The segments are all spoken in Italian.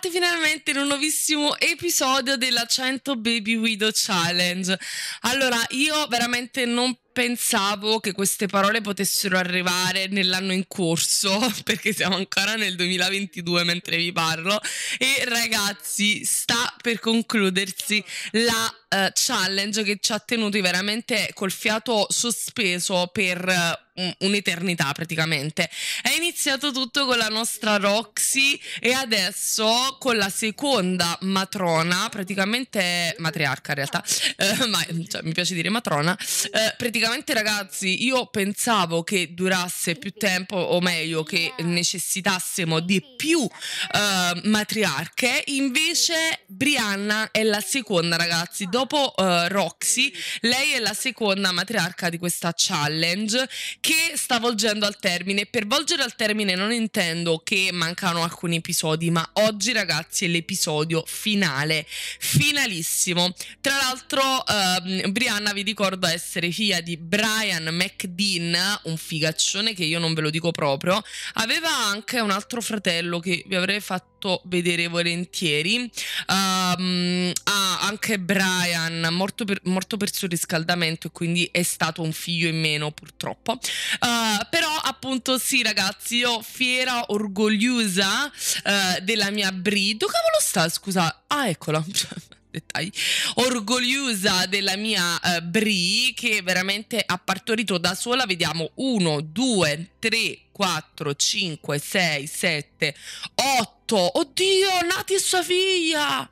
tornati finalmente in un nuovissimo episodio della 100 Baby Widow Challenge. Allora, io veramente non pensavo che queste parole potessero arrivare nell'anno in corso, perché siamo ancora nel 2022 mentre vi parlo. E ragazzi, sta per concludersi la uh, challenge che ci ha tenuti veramente col fiato sospeso per eh, un'eternità praticamente. È iniziato tutto con la nostra Roxy e adesso con la seconda matrona, praticamente matriarca in realtà, eh, ma cioè, mi piace dire matrona. Eh, praticamente ragazzi, io pensavo che durasse più tempo o meglio che necessitassimo di più eh, matriarche, invece Brianna è la seconda ragazzi, dopo eh, Roxy, lei è la seconda matriarca di questa challenge che che sta volgendo al termine. Per volgere al termine non intendo che mancano alcuni episodi, ma oggi ragazzi è l'episodio finale, finalissimo. Tra l'altro eh, Brianna vi ricordo essere figlia di Brian McDean, un figaccione che io non ve lo dico proprio, aveva anche un altro fratello che vi avrei fatto molto vedere volentieri. Um, ah, anche Brian, morto per, morto per surriscaldamento e quindi è stato un figlio in meno purtroppo. Uh, però appunto sì ragazzi, io fiera, orgogliosa uh, della mia Bri. Dove cavolo sta? Scusa, ah eccola. dettagli, orgogliosa della mia eh, Brie che veramente ha partorito da sola, vediamo 1, 2, 3, 4, 5, 6, 7, 8, oddio, nati e sua figlia!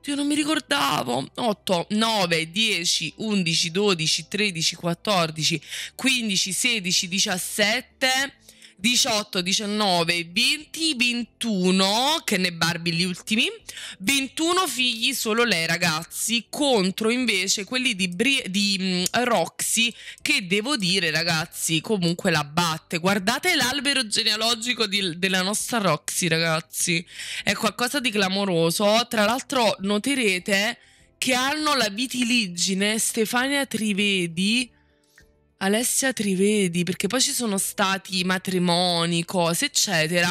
Oddio, non mi ricordavo. 8, 9, 10, 11, 12, 13, 14, 15, 16, 17... 18, 19, 20, 21, che ne Barbie gli ultimi, 21 figli solo lei ragazzi, contro invece quelli di, Bri- di Roxy che devo dire ragazzi comunque la batte, guardate l'albero genealogico di, della nostra Roxy ragazzi, è qualcosa di clamoroso, tra l'altro noterete che hanno la vitiligine Stefania Trivedi Alessia Trivedi, perché poi ci sono stati matrimoni, cose, eccetera.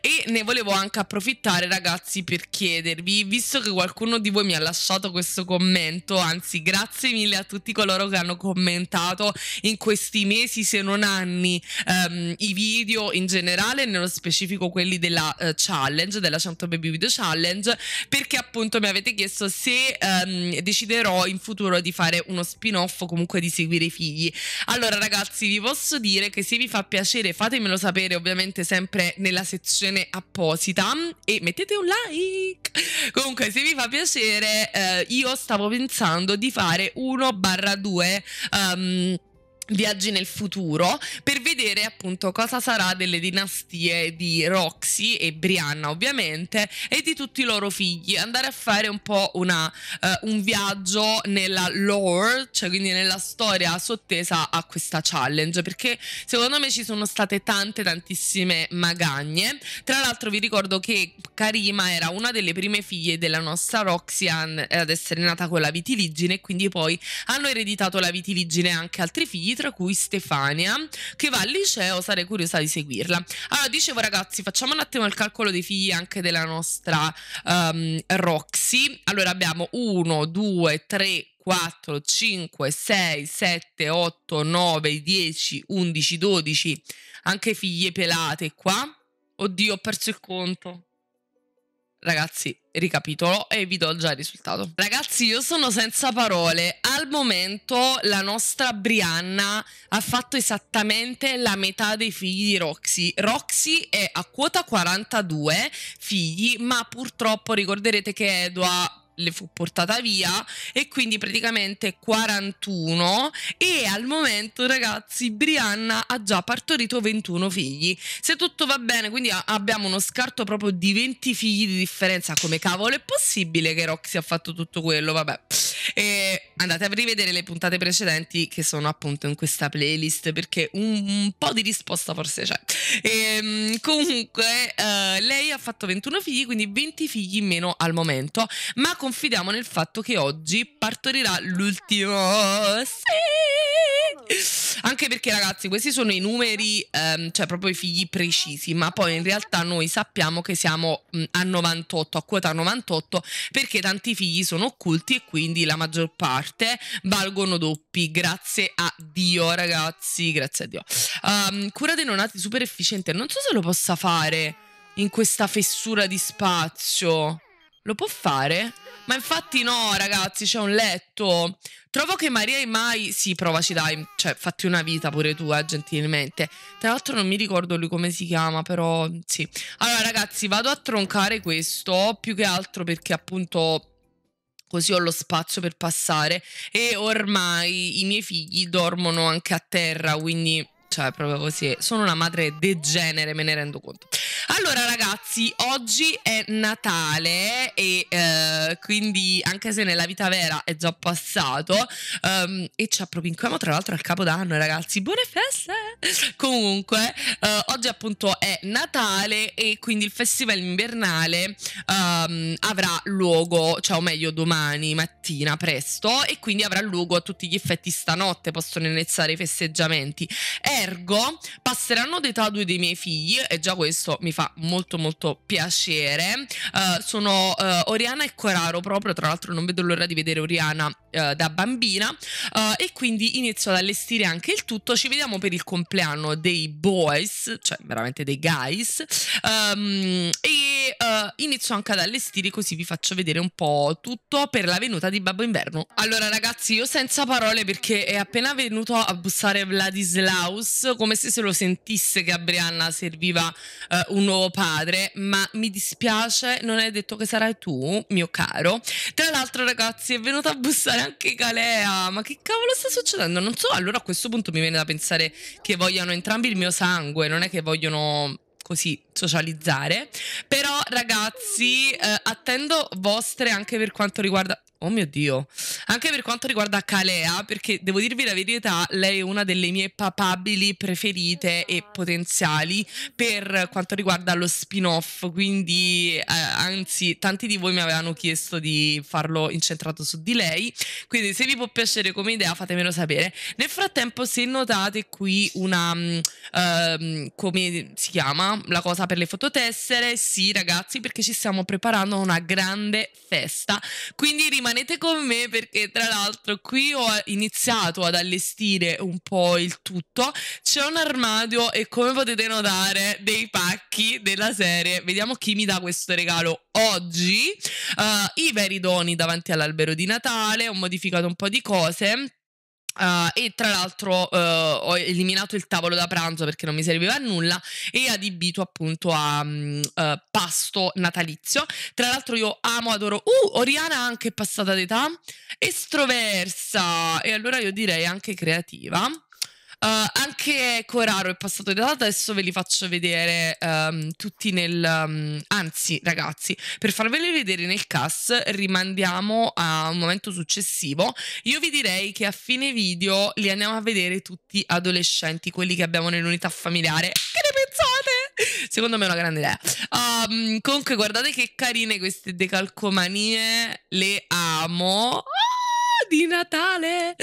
E ne volevo anche approfittare, ragazzi, per chiedervi, visto che qualcuno di voi mi ha lasciato questo commento, anzi, grazie mille a tutti coloro che hanno commentato in questi mesi, se non anni, um, i video in generale, nello specifico quelli della uh, challenge, della 100 Baby Video Challenge, perché appunto mi avete chiesto se um, deciderò in futuro di fare uno spin-off o comunque di seguire i figli. Allora, ragazzi, vi posso dire che se vi fa piacere, fatemelo sapere, ovviamente, sempre nella sezione apposita. E mettete un like. Comunque, se vi fa piacere, eh, io stavo pensando di fare 1 barra 2. Um, ehm, viaggi nel futuro per vedere appunto cosa sarà delle dinastie di Roxy e Brianna ovviamente e di tutti i loro figli andare a fare un po' una, uh, un viaggio nella lore cioè quindi nella storia sottesa a questa challenge perché secondo me ci sono state tante tantissime magagne tra l'altro vi ricordo che Karima era una delle prime figlie della nostra Roxy eh, ad essere nata con la vitiligine quindi poi hanno ereditato la vitiligine anche altri figli tra cui Stefania, che va al liceo, sarei curiosa di seguirla. Allora, dicevo ragazzi, facciamo un attimo il calcolo dei figli anche della nostra um, Roxy. Allora abbiamo 1, 2, 3, 4, 5, 6, 7, 8, 9, 10, 11, 12, anche figlie pelate qua. Oddio, ho perso il conto. Ragazzi, ricapitolo e vi do già il risultato. Ragazzi, io sono senza parole. Al momento la nostra Brianna ha fatto esattamente la metà dei figli di Roxy. Roxy è a quota 42 figli, ma purtroppo ricorderete che Edwa le fu portata via e quindi praticamente 41 e al momento ragazzi Brianna ha già partorito 21 figli se tutto va bene quindi abbiamo uno scarto proprio di 20 figli di differenza come cavolo è possibile che Roxy ha fatto tutto quello vabbè e andate a rivedere le puntate precedenti che sono appunto in questa playlist perché un, un po' di risposta forse c'è e, ehm, comunque eh, lei ha fatto 21 figli quindi 20 figli in meno al momento ma confidiamo nel fatto che oggi partorirà l'ultimo. Sì! Anche perché, ragazzi, questi sono i numeri, ehm, cioè proprio i figli precisi, ma poi in realtà noi sappiamo che siamo mh, a 98, a quota 98, perché tanti figli sono occulti e quindi la maggior parte valgono doppi. Grazie a Dio, ragazzi, grazie a Dio. Um, cura dei neonati super efficiente, non so se lo possa fare in questa fessura di spazio lo può fare? Ma infatti no, ragazzi, c'è un letto. Trovo che Maria e Mai. Sì, provaci, dai. Cioè, fatti una vita pure tu, eh, gentilmente. Tra l'altro, non mi ricordo lui come si chiama, però sì. Allora, ragazzi, vado a troncare questo. Più che altro perché, appunto. Così ho lo spazio per passare. E ormai i miei figli dormono anche a terra, quindi. Cioè, proprio così. Sono una madre degenere, me ne rendo conto. Allora ragazzi, oggi è Natale e eh, quindi anche se nella vita vera è già passato um, e ci appropinquiamo tra l'altro al Capodanno ragazzi, buone feste! Comunque, eh, oggi appunto è Natale e quindi il festival invernale um, avrà luogo, cioè o meglio domani mattina presto e quindi avrà luogo a tutti gli effetti stanotte, possono iniziare i festeggiamenti. Ergo, passeranno d'età due dei miei figli e già questo mi fa molto molto piacere. Uh, sono uh, Oriana e Coraro proprio, tra l'altro non vedo l'ora di vedere Oriana uh, da bambina e quindi inizio ad allestire anche il tutto. Ci vediamo per il compleanno dei boys, cioè veramente dei guys um, e inizio anche ad allestire così vi faccio vedere un po' tutto per la venuta di Babbo Inverno. Allora ragazzi io senza parole perché è appena venuto a bussare Vladislaus come se se lo sentisse che a Brianna serviva un un nuovo padre, ma mi dispiace, non è detto che sarai tu, mio caro. Tra l'altro, ragazzi, è venuta a bussare anche Galea. Ma che cavolo sta succedendo? Non so, allora a questo punto mi viene da pensare che vogliano entrambi il mio sangue, non è che vogliono così socializzare. Però, ragazzi, eh, attendo vostre anche per quanto riguarda Oh mio Dio. Anche per quanto riguarda Calea, perché devo dirvi la verità, lei è una delle mie papabili preferite e potenziali per quanto riguarda lo spin-off, quindi eh, anzi tanti di voi mi avevano chiesto di farlo incentrato su di lei, quindi se vi può piacere come idea fatemelo sapere. Nel frattempo se notate qui una, um, come si chiama, la cosa per le fototessere, sì ragazzi perché ci stiamo preparando a una grande festa, quindi rimanete rimanete con me perché tra l'altro qui ho iniziato ad allestire un po' il tutto. C'è un armadio e come potete notare dei pacchi della serie. Vediamo chi mi dà questo regalo oggi. Uh, I veri doni davanti all'albero di Natale, ho modificato un po' di cose Uh, e tra l'altro uh, ho eliminato il tavolo da pranzo perché non mi serviva a nulla e adibito appunto a um, uh, pasto natalizio. Tra l'altro io amo, adoro. Uh, Oriana anche passata d'età, estroversa e allora io direi anche creativa. Uh, anche Coraro è passato di là, adesso ve li faccio vedere um, tutti nel... Um, anzi, ragazzi, per farveli vedere nel cast rimandiamo a un momento successivo. Io vi direi che a fine video li andiamo a vedere tutti adolescenti, quelli che abbiamo nell'unità familiare. Che ne pensate? Secondo me è una grande idea. Um, comunque, guardate che carine queste decalcomanie, le amo. Ah! di Natale.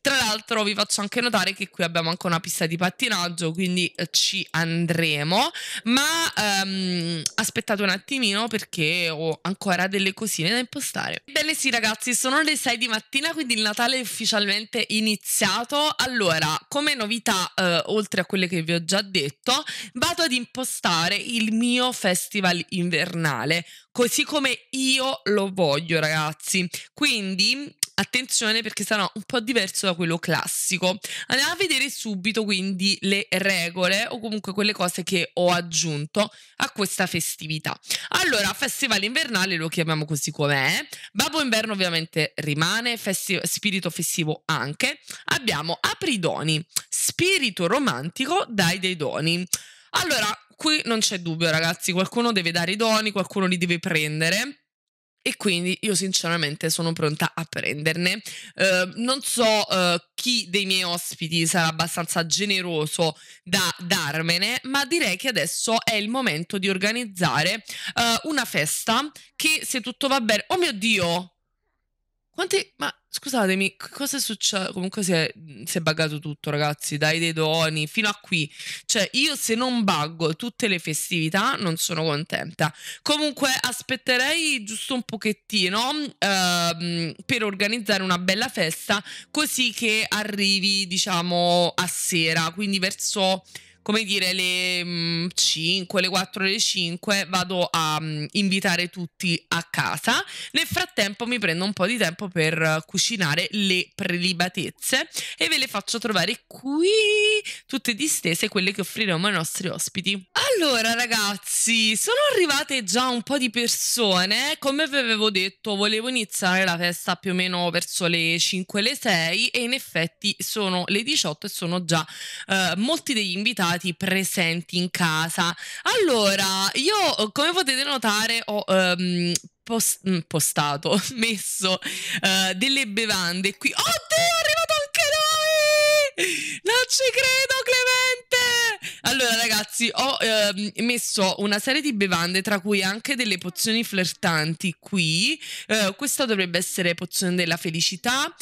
Tra l'altro vi faccio anche notare che qui abbiamo anche una pista di pattinaggio, quindi eh, ci andremo. Ma ehm, aspettate un attimino perché ho ancora delle cosine da impostare. Bene sì ragazzi, sono le 6 di mattina, quindi il Natale è ufficialmente iniziato. Allora, come novità, eh, oltre a quelle che vi ho già detto, vado ad impostare il mio festival invernale, così come io lo voglio ragazzi. Quindi Attenzione perché sarà un po' diverso da quello classico. Andiamo a vedere subito quindi le regole o comunque quelle cose che ho aggiunto a questa festività. Allora, festival invernale lo chiamiamo così com'è, eh? Babbo Inverno ovviamente rimane, festi- spirito festivo anche. Abbiamo Apridoni, spirito romantico dai dei doni. Allora, qui non c'è dubbio ragazzi, qualcuno deve dare i doni, qualcuno li deve prendere e quindi io sinceramente sono pronta a prenderne. Uh, non so uh, chi dei miei ospiti sarà abbastanza generoso da darmene, ma direi che adesso è il momento di organizzare uh, una festa che se tutto va bene... Oh mio Dio! Quanti, ma scusatemi, cosa è successo? Comunque si è, si è, buggato tutto, ragazzi, dai dei doni fino a qui. Cioè, io se non buggo tutte le festività non sono contenta. Comunque aspetterei giusto un pochettino ehm, per organizzare una bella festa così che arrivi, diciamo, a sera, quindi verso come dire, le 5, mm, le 4, le 5 vado a mm, invitare tutti a casa. Nel frattempo mi prendo un po' di tempo per cucinare le prelibatezze e ve le faccio trovare qui tutte distese quelle che offriremo ai nostri ospiti. Allora ragazzi, sono arrivate già un po' di persone, come vi avevo detto volevo iniziare la festa più o meno verso le 5, le 6 e in effetti sono le 18 e sono già eh, molti degli invitati stati presenti in casa. Allora, io come potete notare ho um, post- mm, postato, messo uh, delle bevande qui. Oddio, è arrivato anche noi! Non ci credo, Clemente! Allora, ragazzi, ho uh, messo una serie di bevande, tra cui anche delle pozioni flirtanti qui. Uh, questa dovrebbe essere pozione della felicità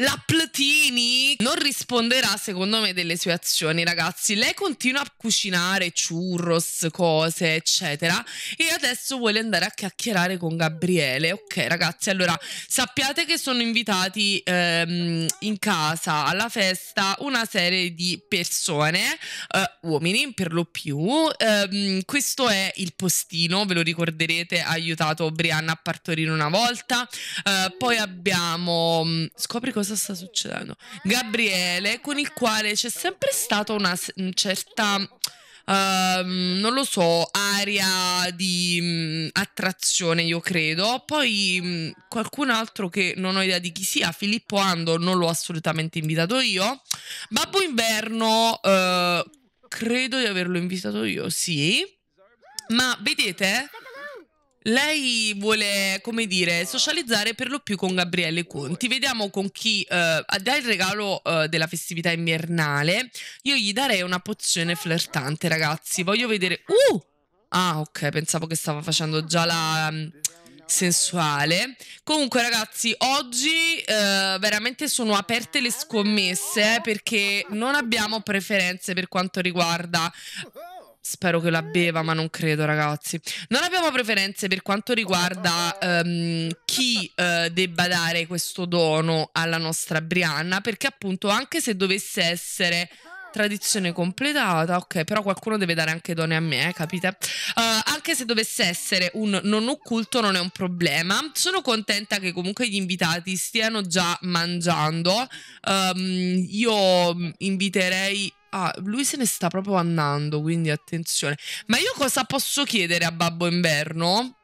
la Platini non risponderà secondo me delle sue azioni ragazzi lei continua a cucinare churros cose eccetera e adesso vuole andare a chiacchierare con Gabriele ok ragazzi allora sappiate che sono invitati ehm, in casa alla festa una serie di persone eh, uomini per lo più ehm, questo è il postino ve lo ricorderete ha aiutato Brianna a partorire una volta eh, poi abbiamo mm, scopri cosa cosa sta succedendo? Gabriele, con il quale c'è sempre stata una mm, certa, uh, non lo so, aria di mh, mm, attrazione, io credo. Poi mh, mm, qualcun altro che non ho idea di chi sia, Filippo Ando, non l'ho assolutamente invitato io. Babbo Inverno, uh, credo di averlo invitato io, sì. Ma vedete... Lei vuole, come dire, socializzare per lo più con Gabriele Conti. Vediamo con chi eh, dà il regalo eh, della festività invernale. Io gli darei una pozione flirtante, ragazzi. Voglio vedere. Uh! Ah, ok, pensavo che stava facendo già la um, sensuale. Comunque, ragazzi, oggi eh, veramente sono aperte le scommesse eh, perché non abbiamo preferenze per quanto riguarda Spero che la beva, ma non credo, ragazzi. Non abbiamo preferenze per quanto riguarda um, chi uh, debba dare questo dono alla nostra Brianna, perché appunto anche se dovesse essere tradizione completata, ok, però qualcuno deve dare anche doni a me, eh, capite? Uh, anche se dovesse essere un non occulto non è un problema. Sono contenta che comunque gli invitati stiano già mangiando. Um, io inviterei Ah, lui se ne sta proprio andando, quindi attenzione. Ma io cosa posso chiedere a Babbo Inverno?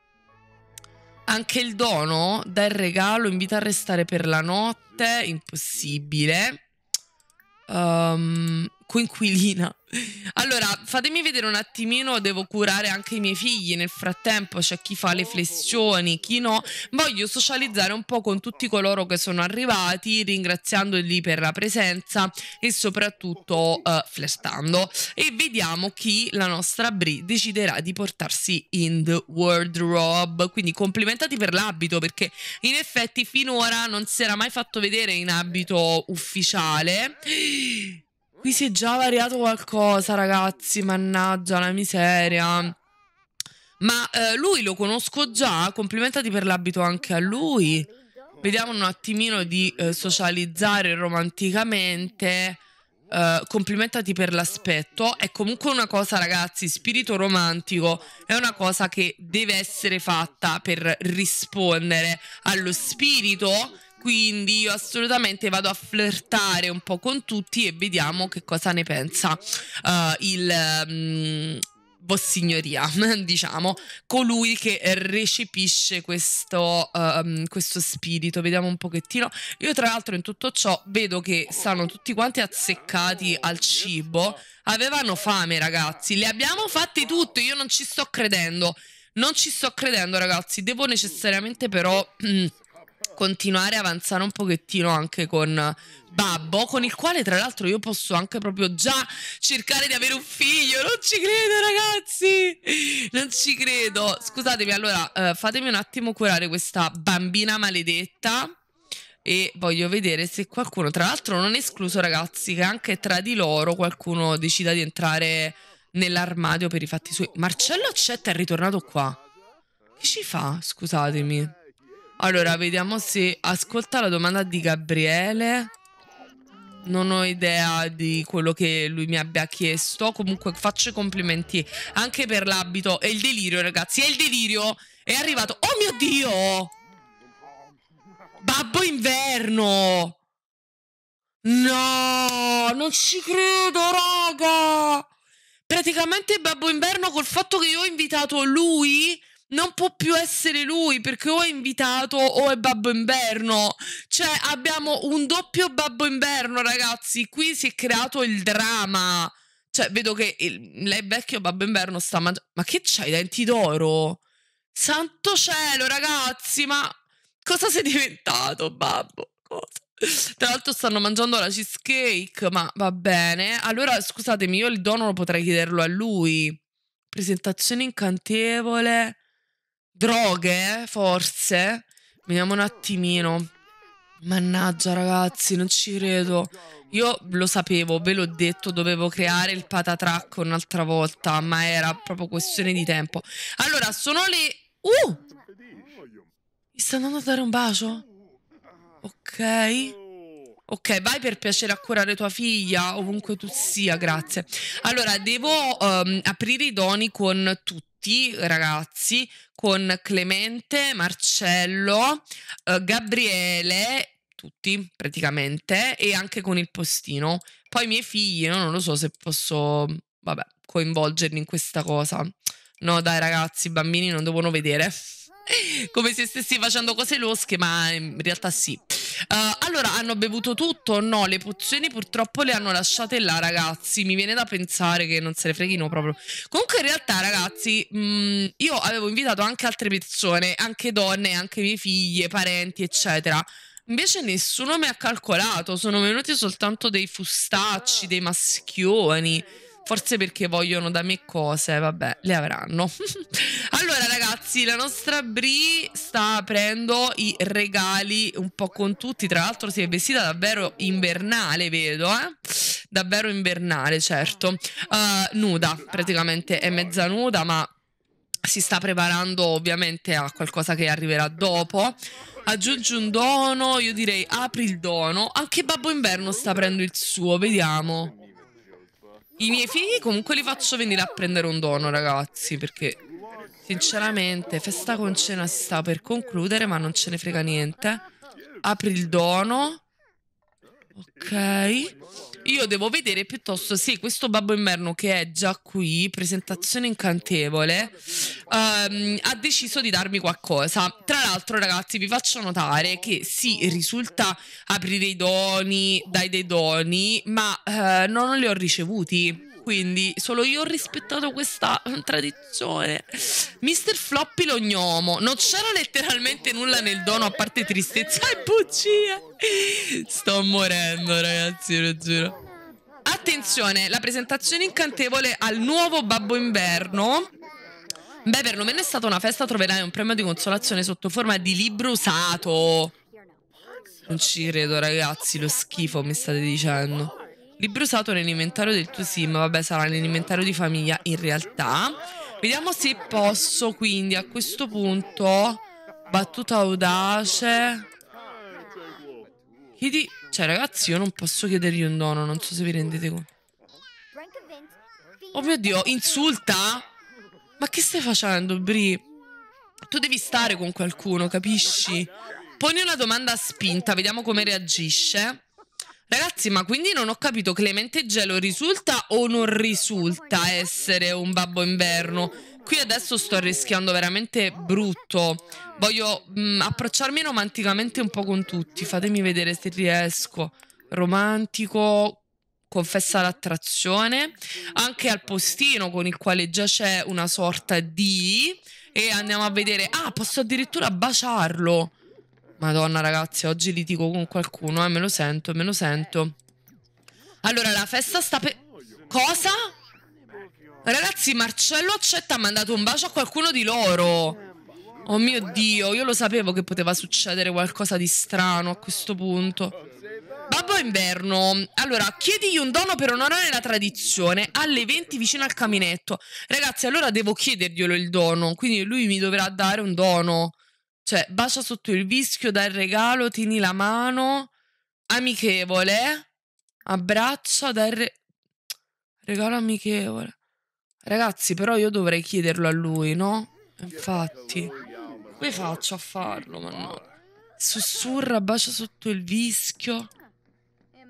Anche il dono il regalo, invita a restare per la notte, impossibile. Um, coinquilina. Allora, fatemi vedere un attimino, devo curare anche i miei figli nel frattempo, c'è cioè chi fa le flessioni, chi no. Voglio socializzare un po' con tutti coloro che sono arrivati, ringraziandoli per la presenza e soprattutto uh, flirtando. E vediamo chi la nostra Bri deciderà di portarsi in the wardrobe. Quindi complimentati per l'abito perché in effetti finora non si era mai fatto vedere in abito ufficiale qui si è già variato qualcosa, ragazzi, mannaggia la miseria. Ma eh, lui lo conosco già, complimentati per l'abito anche a lui. Vediamo un attimino di eh, socializzare romanticamente. Eh, complimentati per l'aspetto. È comunque una cosa, ragazzi, spirito romantico è una cosa che deve essere fatta per rispondere allo spirito quindi io assolutamente vado a flirtare un po' con tutti e vediamo che cosa ne pensa uh, il... Um, Vossignoria, diciamo, colui che recepisce questo, um, questo, spirito. Vediamo un pochettino. Io, tra l'altro, in tutto ciò vedo che stanno tutti quanti azzeccati al cibo. Avevano fame, ragazzi. Le abbiamo fatte tutte. Io non ci sto credendo. Non ci sto credendo, ragazzi. Devo necessariamente, però. continuare a avanzare un pochettino anche con Babbo, con il quale tra l'altro io posso anche proprio già cercare di avere un figlio. Non ci credo, ragazzi! Non ci credo. Scusatemi, allora eh, fatemi un attimo curare questa bambina maledetta. E voglio vedere se qualcuno, tra l'altro, non è escluso, ragazzi, che anche tra di loro qualcuno decida di entrare nell'armadio per i fatti suoi. Marcello accetta è ritornato qua. Che ci fa? Scusatemi. Allora, vediamo se ascolta la domanda di Gabriele. Non ho idea di quello che lui mi abbia chiesto. Comunque faccio i complimenti anche per l'abito. e il delirio, ragazzi. È il delirio. È arrivato. Oh mio Dio! Babbo inverno! No! Non ci credo, raga! Praticamente Babbo inverno col fatto che io ho invitato lui non può più essere lui perché o è invitato o è Babbo Inverno. Cioè, abbiamo un doppio Babbo Inverno, ragazzi. Qui si è creato il dramma. Cioè, vedo che il, lei vecchio Babbo Inverno sta mangiando. Ma che c'ha i denti d'oro? Santo cielo, ragazzi, ma cosa sei diventato, Babbo? Cosa? Tra l'altro stanno mangiando la cheesecake, ma va bene. Allora, scusatemi, io il dono lo potrei chiederlo a lui. Presentazione incantevole. Droghe, eh, forse. Vediamo un attimino. Mannaggia ragazzi, non ci credo. Io lo sapevo, ve l'ho detto, dovevo creare il patatrack un'altra volta, ma era proprio questione di tempo. Allora, sono le... Uh! Mi sta andando a dare un bacio? Ok. Ok, vai per piacere a curare tua figlia, ovunque tu sia, grazie. Allora, devo um, aprire i doni con tutto tutti ragazzi con Clemente, Marcello, eh, Gabriele tutti praticamente e anche con il postino. Poi i miei figli, io non lo so se posso, vabbè, coinvolgerli in questa cosa. No, dai ragazzi, i bambini non devono vedere. Come se stessi facendo cose losche, ma ehm, in realtà sì. Uh, allora, hanno bevuto tutto? No, le pozioni purtroppo le hanno lasciate là, ragazzi. Mi viene da pensare che non se le freghino proprio. Comunque, in realtà, ragazzi, mh, mm, io avevo invitato anche altre persone, anche donne, anche mie figlie, parenti, eccetera. Invece nessuno mi ha calcolato, sono venuti soltanto dei fustacci, dei maschioni. Forse perché vogliono da me cose, vabbè, le avranno. allora, ragazzi, la nostra Bri sta aprendo i regali un po' con tutti. Tra l'altro, si è vestita davvero invernale, vedo, eh? Davvero invernale, certo. Uh, nuda, praticamente è mezza nuda, ma si sta preparando ovviamente a qualcosa che arriverà dopo. Aggiungi un dono, io direi apri il dono. Anche Babbo Inverno sta aprendo il suo, vediamo. I miei figli comunque li faccio venire a prendere un dono, ragazzi, perché sinceramente festa con cena si sta per concludere, ma non ce ne frega niente. Apri il dono Ok, io devo vedere piuttosto se questo Babbo Inverno che è già qui, presentazione incantevole, um, ha deciso di darmi qualcosa. Tra l'altro ragazzi vi faccio notare che sì, risulta aprire i doni, dai dei doni, ma uh, non li ho ricevuti quindi solo io ho rispettato questa tradizione. Mister Floppy lo gnomo, non c'era letteralmente nulla nel dono a parte tristezza e bugie. Sto morendo ragazzi, lo giuro. Attenzione, la presentazione incantevole al nuovo Babbo Inverno Beh, perlomeno è stata una festa, troverai un premio di consolazione sotto forma di libro usato. Non ci credo, ragazzi, lo schifo mi state dicendo. Libro usato nell'inventario del tuo sim, vabbè sarà nell'inventario di famiglia in realtà. Vediamo se posso quindi a questo punto... Battuta audace. Chiedi... Cioè ragazzi io non posso chiedergli un dono, non so se vi rendete conto. Oh mio Dio, insulta? Ma che stai facendo, Bri? Tu devi stare con qualcuno, capisci? Poni una domanda a spinta, vediamo come reagisce. Ragazzi, ma quindi non ho capito, Clemente Gelo risulta o non risulta essere un babbo inverno? Qui adesso sto rischiando veramente brutto. Voglio mh, mm, approcciarmi romanticamente un po' con tutti. Fatemi vedere se riesco. Romantico, confessa l'attrazione. Anche al postino con il quale già c'è una sorta di... E andiamo a vedere... Ah, posso addirittura baciarlo. Madonna ragazzi, oggi litigo con qualcuno, eh, me lo sento, me lo sento. Allora, la festa sta per... Cosa? Ragazzi, Marcello Accetta ha mandato un bacio a qualcuno di loro. Oh mio Dio, io lo sapevo che poteva succedere qualcosa di strano a questo punto. Babbo Inverno, allora chiedigli un dono per onorare la tradizione alle 20 vicino al caminetto. Ragazzi, allora devo chiederglielo il dono, quindi lui mi dovrà dare un dono. Cioè, bacia sotto il vischio, dai il regalo, tieni la mano, amichevole, abbraccia, dai re... regalo amichevole. Ragazzi, però io dovrei chiederlo a lui, no? Infatti. Come faccio a farlo, mannaggia? Sussurra, bacia sotto il vischio.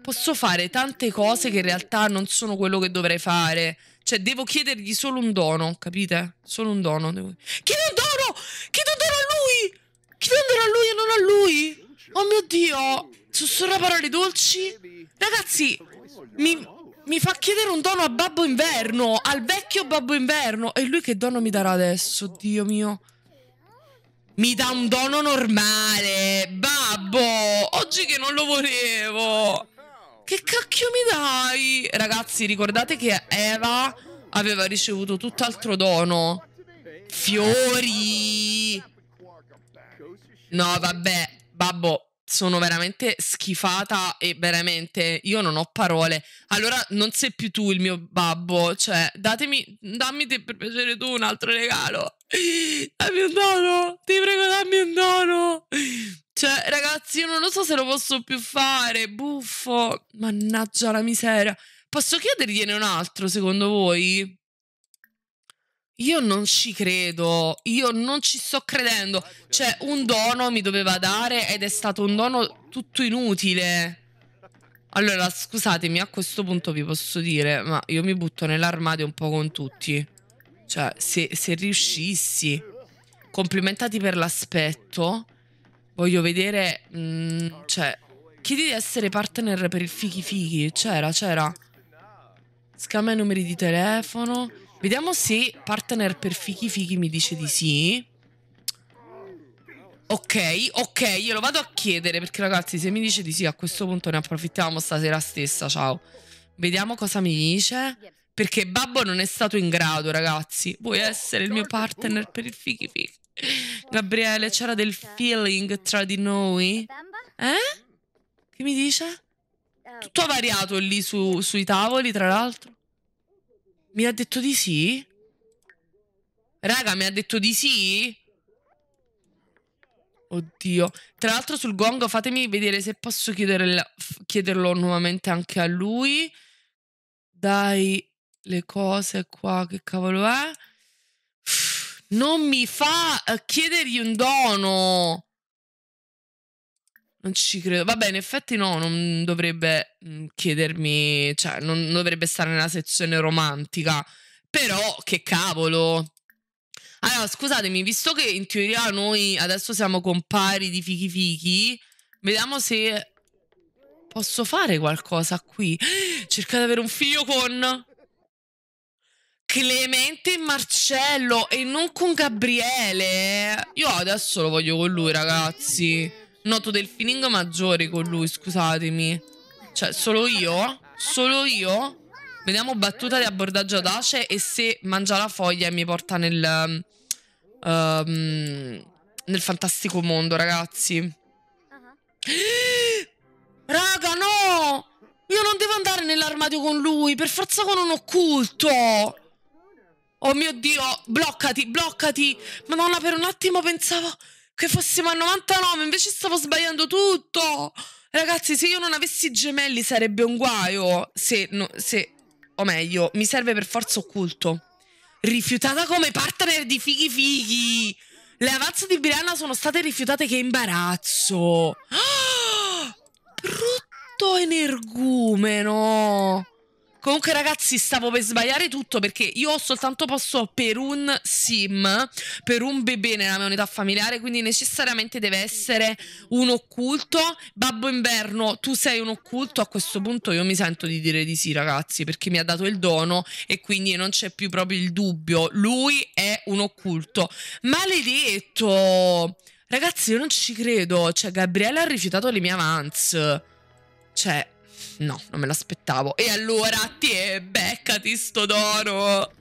Posso fare tante cose che in realtà non sono quello che dovrei fare. Cioè, devo chiedergli solo un dono, capite? Solo un dono. Devo... Chiedi un dono! Difendere a lui e non a lui! Oh mio Dio! Sussurra parole dolci. Ragazzi, mi, mi fa chiedere un dono a Babbo Inverno, al vecchio Babbo Inverno. E lui che dono mi darà adesso, Dio mio? Mi dà un dono normale, Babbo! Oggi che non lo volevo! Che cacchio mi dai? Ragazzi, ricordate che Eva aveva ricevuto tutt'altro dono. Fiori! No, vabbè, babbo, sono veramente schifata e veramente io non ho parole. Allora non sei più tu il mio babbo, cioè datemi, dammi te, per piacere tu un altro regalo. Dammi un dono, ti prego dammi un dono. Cioè ragazzi io non lo so se lo posso più fare, buffo, mannaggia la miseria. Posso chiedergliene un altro secondo voi? Io non ci credo, io non ci sto credendo. Cioè, un dono mi doveva dare ed è stato un dono tutto inutile. Allora, scusatemi, a questo punto vi posso dire, ma io mi butto nell'armadio un po' con tutti. Cioè, se, se riuscissi, complimentati per l'aspetto, voglio vedere, mh, mm, cioè, chiedi di essere partner per il fichi fichi. C'era, c'era. Scambia i numeri di telefono. Vediamo se partner per fichi fichi mi dice di sì. Ok, ok, io lo vado a chiedere perché ragazzi se mi dice di sì a questo punto ne approfittiamo stasera stessa, ciao. Vediamo cosa mi dice. Perché Babbo non è stato in grado, ragazzi. Vuoi essere il mio partner per il fichi fichi? Gabriele, c'era del feeling tra di noi? Eh? Che mi dice? Tutto variato lì su, sui tavoli, tra l'altro. Mi ha detto di sì? Raga, mi ha detto di sì? Oddio. Tra l'altro sul gong fatemi vedere se posso chiederla, chiederlo nuovamente anche a lui. Dai, le cose qua, che cavolo è? Non mi fa chiedergli un dono. Non ci credo. Vabbè, in effetti no, non dovrebbe mm, chiedermi, cioè non dovrebbe stare nella sezione romantica. Però che cavolo. Allora, scusatemi, visto che in teoria noi adesso siamo compari di fichi fichi, vediamo se posso fare qualcosa qui. Cerca di avere un figlio con Clemente e Marcello e non con Gabriele. Io adesso lo voglio con lui, ragazzi. Noto del feeling maggiore con lui, scusatemi. Cioè, solo io? Solo io? Vediamo battuta di abbordaggio audace e se mangia la foglia e mi porta nel... Um, um nel fantastico mondo, ragazzi. Raga, no! Io non devo andare nell'armadio con lui, per forza con un occulto! Oh mio Dio, bloccati, bloccati! Madonna, per un attimo pensavo che fossimo a 99, invece stavo sbagliando tutto. Ragazzi, se io non avessi gemelli sarebbe un guaio. Se, no, se o meglio, mi serve per forza occulto. Rifiutata come partner di fighi fighi. Le avanze di Brianna sono state rifiutate, che imbarazzo. Ah, brutto energumeno. Comunque, ragazzi, stavo per sbagliare tutto perché io ho soltanto posto per un sim, per un bebè nella mia unità familiare, quindi necessariamente deve essere un occulto. Babbo Inverno, tu sei un occulto. A questo punto io mi sento di dire di sì, ragazzi, perché mi ha dato il dono e quindi non c'è più proprio il dubbio. Lui è un occulto. Maledetto! Ragazzi, io non ci credo. Cioè, Gabriele ha rifiutato le mie avance. Cioè, no, non me l'aspettavo. E allora, te, beccati sto d'oro.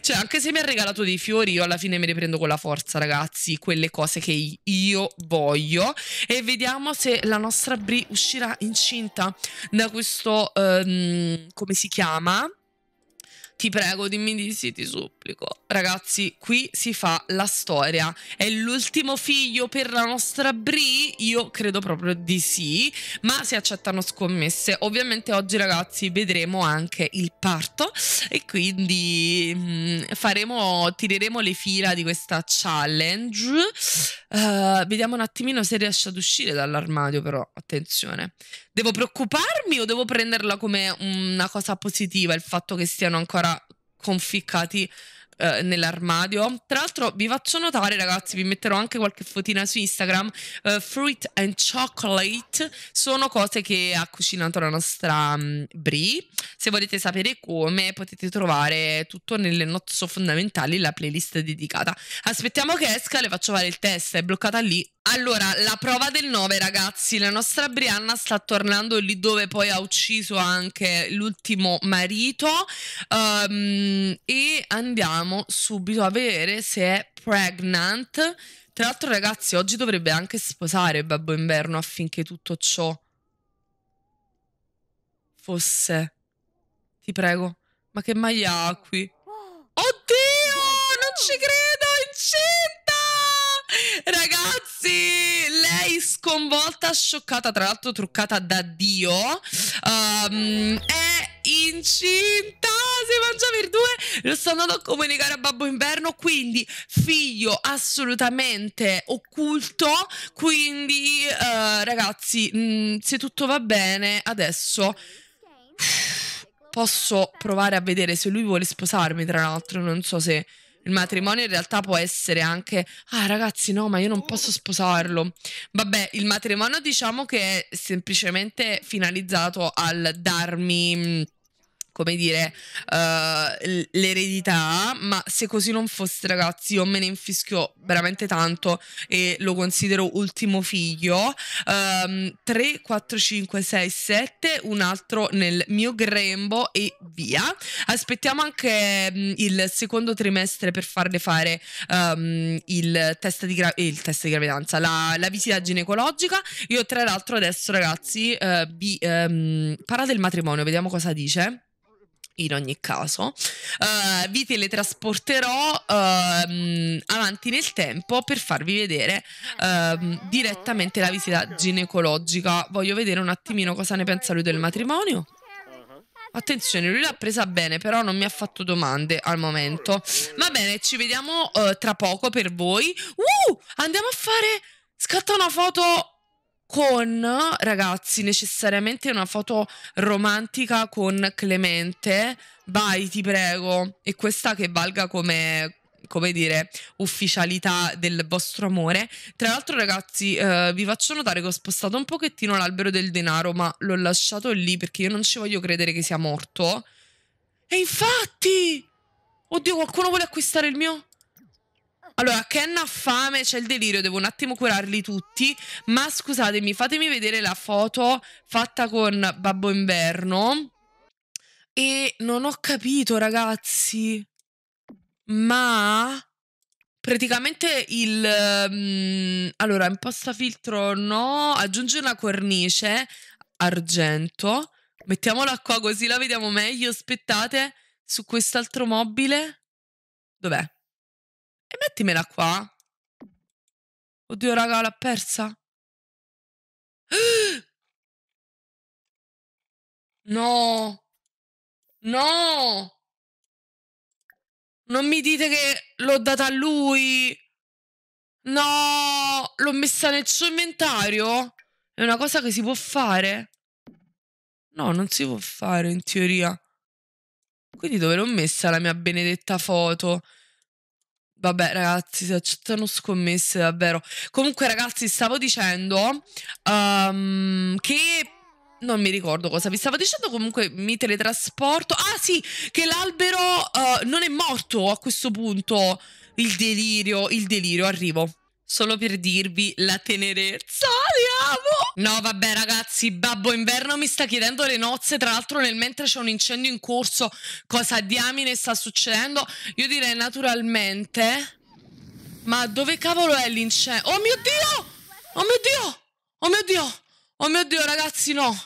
Cioè, anche se mi ha regalato dei fiori, io alla fine me ne prendo con la forza, ragazzi, quelle cose che io voglio. E vediamo se la nostra Bri uscirà incinta da questo, um, come si chiama? ti prego, dimmi di sì, ti supplico. Ragazzi, qui si fa la storia. È l'ultimo figlio per la nostra Brie? Io credo proprio di sì, ma si accettano scommesse. Ovviamente oggi, ragazzi, vedremo anche il parto e quindi mh, mm, faremo, tireremo le fila di questa challenge. Uh, vediamo un attimino se riesce ad uscire dall'armadio, però, attenzione. Devo preoccuparmi o devo prenderla come una cosa positiva il fatto che stiano ancora conficcati eh, nell'armadio. Tra l'altro vi faccio notare ragazzi, vi metterò anche qualche fotina su Instagram, uh, fruit and chocolate sono cose che ha cucinato la nostra um, mm, Brie. Se volete sapere come potete trovare tutto nelle notes fondamentali, la playlist dedicata. Aspettiamo che esca, le faccio fare il test, è bloccata lì. Allora, la prova del 9 ragazzi, la nostra Brianna sta tornando lì dove poi ha ucciso anche l'ultimo marito um, e andiamo andiamo subito a vedere se è pregnant. Tra l'altro, ragazzi, oggi dovrebbe anche sposare Babbo Inverno affinché tutto ciò fosse. Ti prego. Ma che maglia ha qui? Oddio! Non ci credo! Incinta! Ragazzi! Lei sconvolta, scioccata, tra l'altro truccata da Dio. Um, è incinta, ah, si mangia per due, lo sto andando a comunicare a Babbo Inverno, quindi figlio assolutamente occulto, quindi eh, ragazzi, mh, mm, se tutto va bene, adesso posso provare a vedere se lui vuole sposarmi, tra l'altro, non so se... Il matrimonio in realtà può essere anche, ah ragazzi no, ma io non posso sposarlo. Vabbè, il matrimonio diciamo che è semplicemente finalizzato al darmi mm, come dire, uh, l'eredità, ma se così non fosse, ragazzi, io me ne infischio veramente tanto e lo considero ultimo figlio. Um, 3, 4, 5, 6, 7, un altro nel mio grembo e via. Aspettiamo anche um, il secondo trimestre per farle fare um, il, test di eh, il test di gravidanza, la, la, visita ginecologica. Io tra l'altro adesso, ragazzi, uh, vi ehm, parla del matrimonio, vediamo cosa dice in ogni caso, uh, vi teletrasporterò uh, avanti nel tempo per farvi vedere uh, direttamente la visita ginecologica. Voglio vedere un attimino cosa ne pensa lui del matrimonio. Attenzione, lui l'ha presa bene, però non mi ha fatto domande al momento. Va bene, ci vediamo eh, tra poco per voi. Uh, andiamo a fare... Scatta una foto con ragazzi necessariamente una foto romantica con Clemente vai ti prego e questa che valga come come dire, ufficialità del vostro amore. Tra l'altro, ragazzi, eh, vi faccio notare che ho spostato un pochettino l'albero del denaro, ma l'ho lasciato lì perché io non ci voglio credere che sia morto. E infatti, oddio, qualcuno vuole acquistare il mio? Allora, Ken ha fame, c'è il delirio, devo un attimo curarli tutti. Ma scusatemi, fatemi vedere la foto fatta con Babbo Inverno. E non ho capito, ragazzi. Ma praticamente il um, allora imposta filtro no aggiunge una cornice argento mettiamola qua così la vediamo meglio aspettate su quest'altro mobile dov'è e mettimela qua. Oddio, raga, l'ha persa. No. No. Non mi dite che l'ho data a lui. No. L'ho messa nel suo inventario? È una cosa che si può fare? No, non si può fare in teoria. Quindi dove l'ho messa la mia benedetta foto? Vabbè, ragazzi, si accettano scommesse, davvero. Comunque, ragazzi, stavo dicendo um, che. Non mi ricordo cosa vi stavo dicendo, comunque mi teletrasporto. Ah sì, che l'albero uh, non è morto a questo punto. Il delirio, il delirio, arrivo solo per dirvi la tenerezza. Li amo! No, vabbè, ragazzi, Babbo Inverno mi sta chiedendo le nozze. Tra l'altro, nel mentre c'è un incendio in corso, cosa diamine sta succedendo? Io direi naturalmente. Ma dove cavolo è l'incendio? Oh mio Dio! Oh mio Dio! Oh mio Dio! Oh mio Dio, ragazzi, no!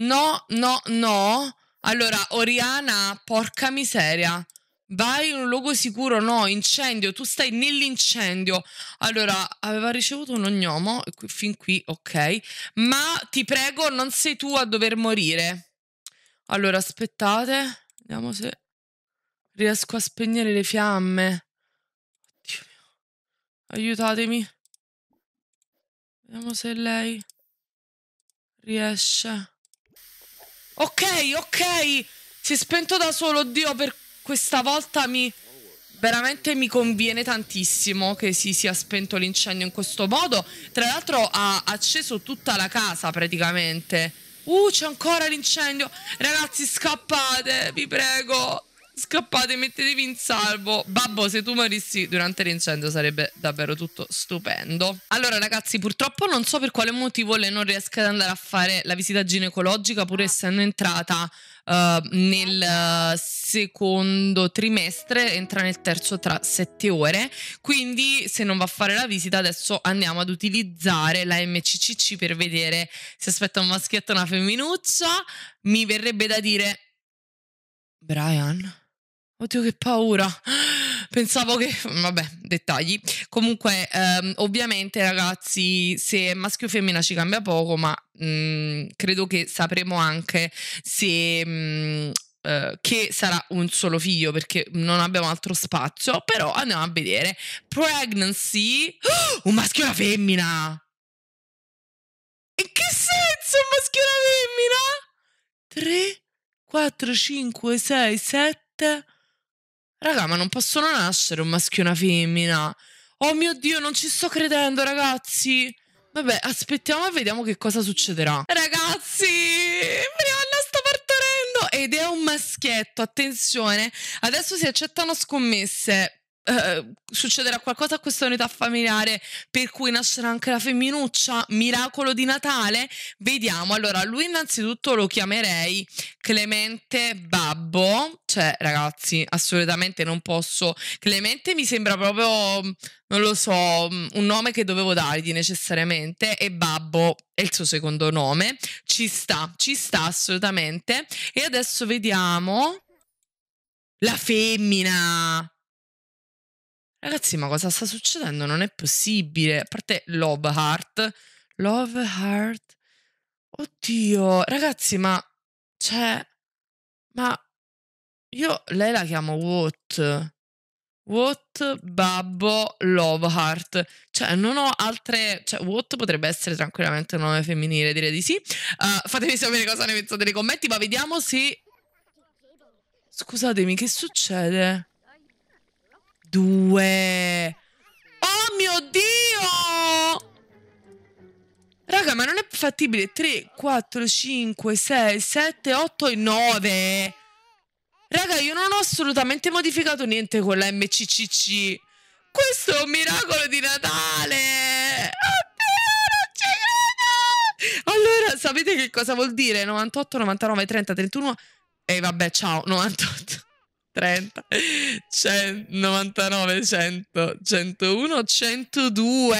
No, no, no. Allora, Oriana, porca miseria. Vai in un luogo sicuro, no, incendio, tu stai nell'incendio. Allora, aveva ricevuto un ognomo, fin qui, ok, ma ti prego, non sei tu a dover morire. Allora, aspettate, vediamo se riesco a spegnere le fiamme. Oddio mio, aiutatemi. Vediamo se lei riesce. Ok, ok, si è spento da solo, oddio, per questa volta mi veramente mi conviene tantissimo che si sia spento l'incendio in questo modo. Tra l'altro ha acceso tutta la casa praticamente. Uh, c'è ancora l'incendio. Ragazzi, scappate, vi prego. Scappate, mettetevi in salvo. Babbo, se tu morissi durante l'incendio sarebbe davvero tutto stupendo. Allora, ragazzi, purtroppo non so per quale motivo lei non riesca ad andare a fare la visita ginecologica, pur ah. essendo entrata eh, nel eh, secondo trimestre, entra nel terzo tra sette ore, quindi se non va a fare la visita adesso andiamo ad utilizzare la MCCC per vedere se aspetta un maschietto o una femminuccia, mi verrebbe da dire Brian, oddio che paura Pensavo che, vabbè, dettagli. Comunque, ehm, ovviamente, ragazzi, se maschio o femmina ci cambia poco, ma mh, mm, credo che sapremo anche se. Mh, mm, eh, che sarà un solo figlio perché non abbiamo altro spazio. Però andiamo a vedere. Pregnancy. un maschio e una femmina. In che senso un maschio e una femmina? 3, 4, 5, 6, 7. Raga, ma non possono nascere un maschio e una femmina. Oh mio Dio, non ci sto credendo, ragazzi. Vabbè, aspettiamo e vediamo che cosa succederà. Ragazzi, Brianna sta partorendo ed è un maschietto, attenzione. Adesso si accettano scommesse eh, eh, succederà qualcosa a questa unità familiare per cui nascerà anche la femminuccia, miracolo di Natale? Vediamo, allora lui innanzitutto lo chiamerei Clemente Babbo, cioè ragazzi assolutamente non posso, Clemente mi sembra proprio, non lo so, un nome che dovevo dargli necessariamente e Babbo è il suo secondo nome, ci sta, ci sta assolutamente e adesso vediamo... La femmina! Ragazzi, ma cosa sta succedendo? Non è possibile. A parte Love Heart. Love Heart. Oddio, ragazzi, ma... Cioè... Ma... Io lei la chiamo What. What, Babbo, Love Heart. Cioè, non ho altre. Cioè, What potrebbe essere tranquillamente un nome femminile, direi di sì. Uh, fatemi sapere cosa ne pensate nei commenti, ma vediamo se. Scusatemi, che succede? due. Oh mio Dio! Raga, ma non è fattibile. 3, 4, 5, 6, 7, 8 e 9. Raga, io non ho assolutamente modificato niente con la MCCC. Questo è un miracolo di Natale! Oddio, non ci credo! Allora, sapete che cosa vuol dire? 98, 99, 30, 31... E vabbè, ciao, 98. 30, 100, 99, 100, 101, 102.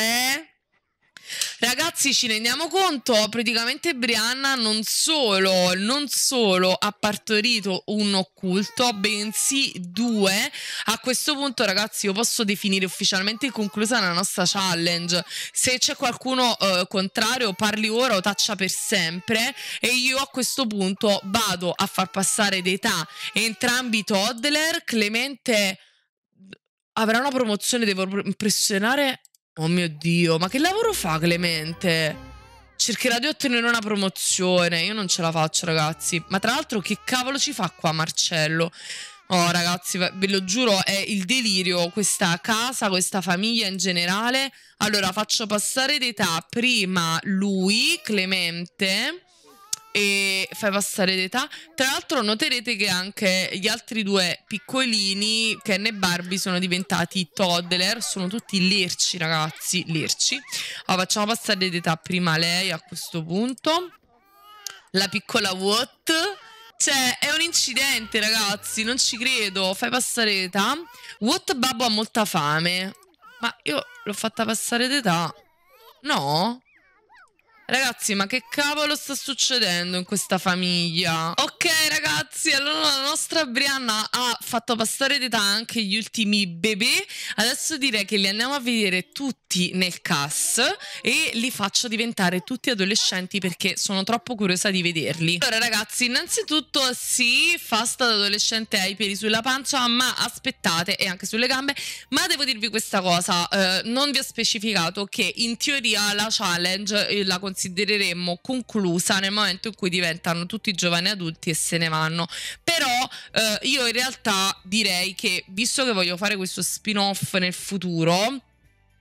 Ragazzi, ci rendiamo conto, praticamente Brianna non solo, non solo ha partorito un occulto, bensì due. A questo punto, ragazzi, io posso definire ufficialmente conclusa la nostra challenge. Se c'è qualcuno eh, contrario, parli ora o taccia per sempre. E io a questo punto vado a far passare d'età entrambi i toddler. Clemente avrà una promozione, devo impressionare Oh mio Dio, ma che lavoro fa Clemente? Cercherà di ottenere una promozione. Io non ce la faccio, ragazzi. Ma tra l'altro, che cavolo ci fa qua Marcello? Oh, ragazzi, ve lo giuro, è il delirio questa casa, questa famiglia in generale. Allora, faccio passare d'età prima lui, Clemente e fai passare d'età. Tra l'altro noterete che anche gli altri due piccolini, Ken e Barbie, sono diventati toddler, sono tutti lerci ragazzi, lerci. Allora, facciamo passare d'età prima lei a questo punto. La piccola What? Cioè, è un incidente ragazzi, non ci credo, fai passare d'età. What Babbo ha molta fame. Ma io l'ho fatta passare d'età. No? Ragazzi, ma che cavolo sta succedendo in questa famiglia? Ok, ragazzi, allora la nostra Brianna ha fatto passare d'età anche gli ultimi bebè. Adesso direi che li andiamo a vedere tutti nel cast e li faccio diventare tutti adolescenti perché sono troppo curiosa di vederli. Allora, ragazzi, innanzitutto sì, Fasta da adolescente ha i peli sulla pancia, ma aspettate, e anche sulle gambe, ma devo dirvi questa cosa, eh, non vi ho specificato che in teoria la challenge, eh, la considerazione considereremmo conclusa nel momento in cui diventano tutti giovani adulti e se ne vanno. Però eh, io in realtà direi che, visto che voglio fare questo spin-off nel futuro,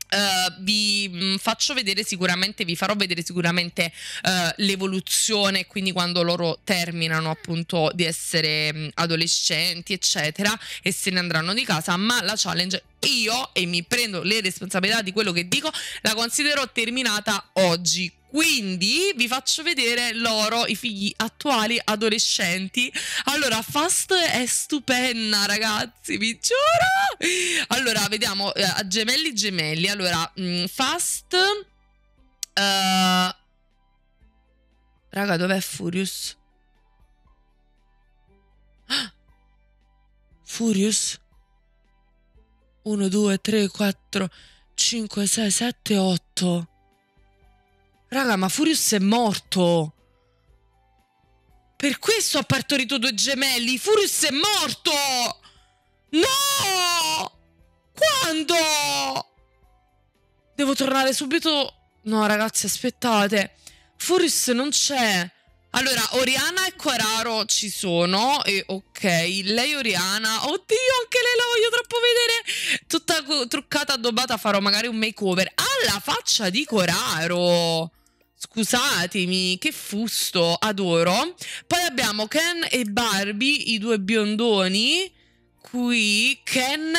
Uh, vi mm, faccio vedere sicuramente, vi farò vedere sicuramente uh, l'evoluzione, quindi quando loro terminano appunto di essere mm, adolescenti, eccetera, e se ne andranno di casa, ma la challenge io, e mi prendo le responsabilità di quello che dico, la considero terminata oggi. Quindi vi faccio vedere loro, i figli attuali adolescenti. Allora, Fast è stupenda, ragazzi, vi giuro. Allora, vediamo, eh, gemelli gemelli. Allora, mh, mm, Fast... Uh... Raga, dov'è Furious? Furious? 1, 2, 3, 4, 5, 6, 7, 8. Raga, ma Furious è morto. Per questo ha partorito due gemelli. Furious è morto. No! Quando? Devo tornare subito. No, ragazzi, aspettate. Furious non c'è. Allora, Oriana e Quararo ci sono e ok, lei Oriana, oddio, anche lei la voglio troppo vedere, tutta truccata, addobbata, farò magari un makeover alla faccia di Coraro. Scusatemi, che fusto, adoro. Poi abbiamo Ken e Barbie, i due biondoni. Qui Ken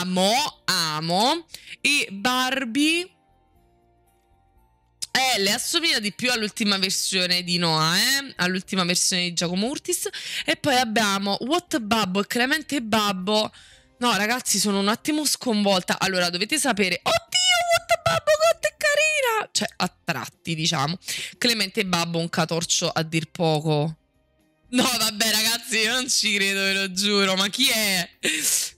amo, amo. E Barbie eh, le assomiglia di più all'ultima versione di Noah, eh? all'ultima versione di Giacomo Urtis. E poi abbiamo What Babbo e Clemente Babbo. No, ragazzi, sono un attimo sconvolta. Allora, dovete sapere... Oddio, What Babbo, quanto è carina! Cioè, a tratti, diciamo. Clemente Babbo, un catorcio a dir poco. No, vabbè, ragazzi, io non ci credo, ve lo giuro. Ma chi è?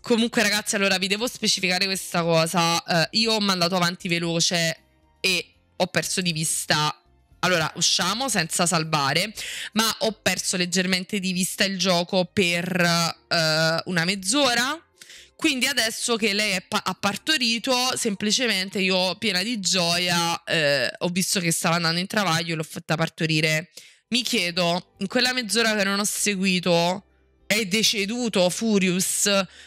Comunque, ragazzi, allora, vi devo specificare questa cosa. Uh, io ho mandato avanti veloce e ho perso di vista allora, usciamo senza salvare, ma ho perso leggermente di vista il gioco per uh, una mezz'ora. Quindi adesso che lei pa ha partorito, semplicemente io piena di gioia uh, ho visto che stava andando in travaglio e l'ho fatta partorire. Mi chiedo, in quella mezz'ora che non ho seguito, è deceduto Furious?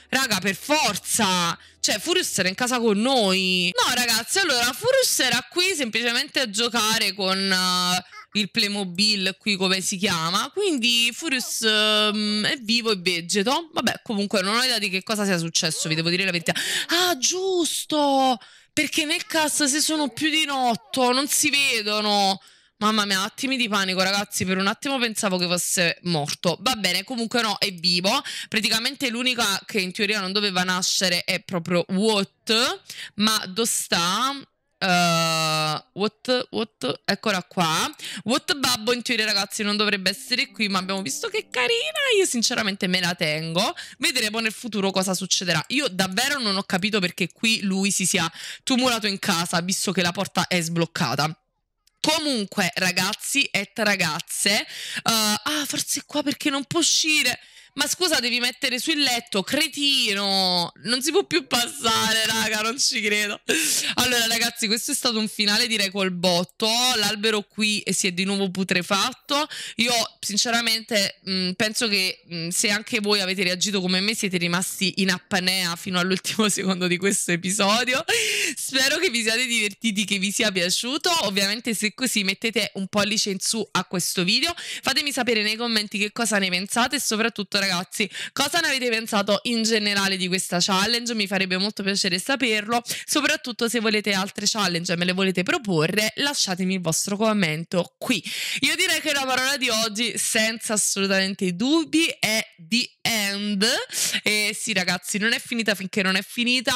Raga, per forza! Cioè, Furious era in casa con noi. No, ragazzi, allora Furious era qui semplicemente a giocare con uh, il Playmobil, qui come si chiama. Quindi Furious uh, ehm, è vivo e vegeto. Vabbè, comunque non ho idea di che cosa sia successo, vi devo dire la verità. Ah, giusto! Perché nel cast se sono più di otto non si vedono. Mamma mia, attimi di panico, ragazzi. Per un attimo pensavo che fosse morto. Va bene, comunque no, è vivo. Praticamente l'unica che in teoria non doveva nascere è proprio What, Ma dove sta? Uh, eh, what, what, eccola qua. What Babbo in teoria, ragazzi, non dovrebbe essere qui, ma abbiamo visto che è carina. Io sinceramente me la tengo. Vedremo nel futuro cosa succederà. Io davvero non ho capito perché qui lui si sia tumulato in casa, visto che la porta è sbloccata. Comunque, ragazzi e ragazze, uh, ah, forse è qua perché non può uscire. Ma scusa, devi mettere sul letto, cretino. Non si può più passare, raga, non ci credo. Allora, ragazzi, questo è stato un finale, direi col botto. L'albero qui si è di nuovo putrefatto. Io, sinceramente, mh, mm, penso che mh, mm, se anche voi avete reagito come me, siete rimasti in appanea fino all'ultimo secondo di questo episodio. Spero che vi siate divertiti, che vi sia piaciuto. Ovviamente, se così, mettete un pollice in su a questo video. Fatemi sapere nei commenti che cosa ne pensate e soprattutto ragazzi cosa ne avete pensato in generale di questa challenge mi farebbe molto piacere saperlo soprattutto se volete altre challenge e me le volete proporre lasciatemi il vostro commento qui io direi che la parola di oggi senza assolutamente dubbi è the end e sì ragazzi non è finita finché non è finita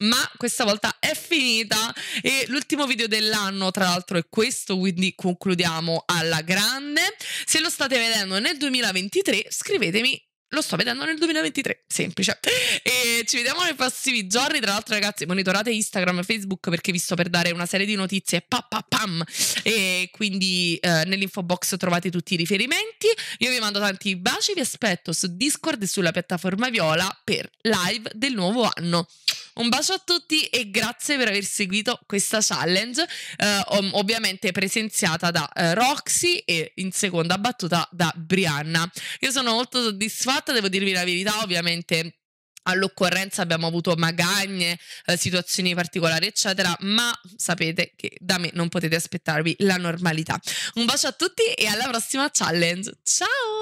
ma questa volta è finita e l'ultimo video dell'anno tra l'altro è questo quindi concludiamo alla grande se lo state vedendo nel 2023 scrivetemi lo sto vedendo nel 2023, semplice. E ci vediamo nei prossimi giorni. Tra l'altro, ragazzi, monitorate Instagram e Facebook perché vi sto per dare una serie di notizie. Pa, pa, pam. E quindi eh, nell'info box trovate tutti i riferimenti. Io vi mando tanti baci. Vi aspetto su Discord e sulla piattaforma Viola per live del nuovo anno. Un bacio a tutti e grazie per aver seguito questa challenge, eh, ovviamente presenziata da eh, Roxy e in seconda battuta da Brianna. Io sono molto soddisfatta, devo dirvi la verità, ovviamente all'occorrenza abbiamo avuto magagne, eh, situazioni particolari, eccetera, ma sapete che da me non potete aspettarvi la normalità. Un bacio a tutti e alla prossima challenge. Ciao!